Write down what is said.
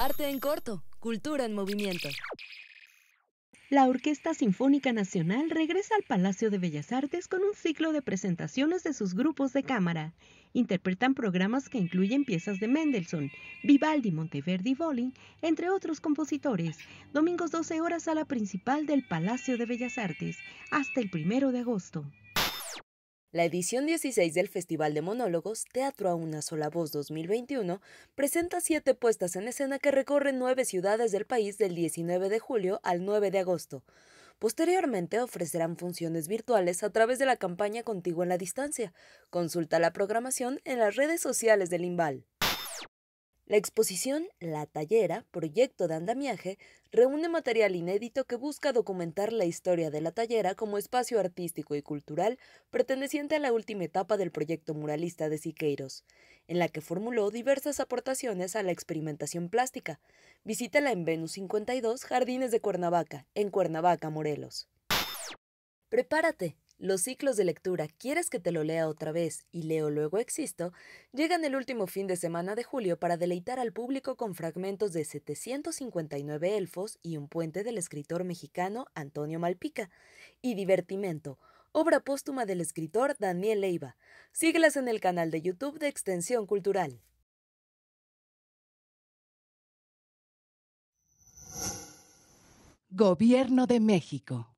Arte en corto, cultura en movimiento. La Orquesta Sinfónica Nacional regresa al Palacio de Bellas Artes con un ciclo de presentaciones de sus grupos de cámara. Interpretan programas que incluyen piezas de Mendelssohn, Vivaldi, Monteverdi y entre otros compositores. Domingos 12 horas a la principal del Palacio de Bellas Artes, hasta el primero de agosto. La edición 16 del Festival de Monólogos Teatro a una sola voz 2021 presenta siete puestas en escena que recorren nueve ciudades del país del 19 de julio al 9 de agosto. Posteriormente ofrecerán funciones virtuales a través de la campaña Contigo en la Distancia. Consulta la programación en las redes sociales del IMBAL. La exposición La Tallera, proyecto de andamiaje, reúne material inédito que busca documentar la historia de La Tallera como espacio artístico y cultural perteneciente a la última etapa del proyecto muralista de Siqueiros, en la que formuló diversas aportaciones a la experimentación plástica. Visítala en Venus 52, Jardines de Cuernavaca, en Cuernavaca, Morelos. Prepárate, los ciclos de lectura Quieres que te lo lea otra vez y Leo luego existo llegan el último fin de semana de julio para deleitar al público con fragmentos de 759 elfos y un puente del escritor mexicano Antonio Malpica y Divertimento, obra póstuma del escritor Daniel Leiva. Síguelas en el canal de YouTube de Extensión Cultural. Gobierno de México.